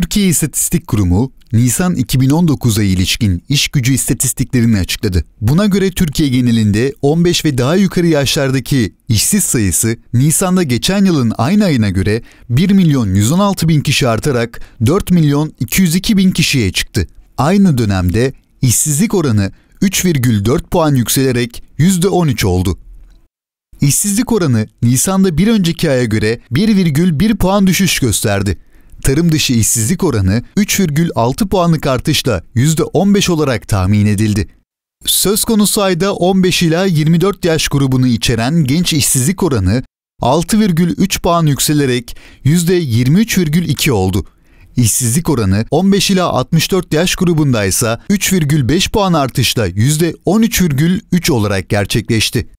Türkiye İstatistik Kurumu Nisan 2019'a ilişkin iş gücü istatistiklerini açıkladı. Buna göre Türkiye genelinde 15 ve daha yukarı yaşlardaki işsiz sayısı Nisan'da geçen yılın aynı ayına göre 1 milyon 116 bin kişi artarak 4 milyon 202 bin kişiye çıktı. Aynı dönemde işsizlik oranı 3,4 puan yükselerek %13 oldu. İşsizlik oranı Nisan'da bir önceki aya göre 1,1 puan düşüş gösterdi tarım dışı işsizlik oranı 3,6 puanlık artışla %15 olarak tahmin edildi. Söz konusu ayda 15 ila 24 yaş grubunu içeren genç işsizlik oranı 6,3 puan yükselerek %23,2 oldu. İşsizlik oranı 15 ila 64 yaş grubunda ise 3,5 puan artışla %13,3 olarak gerçekleşti.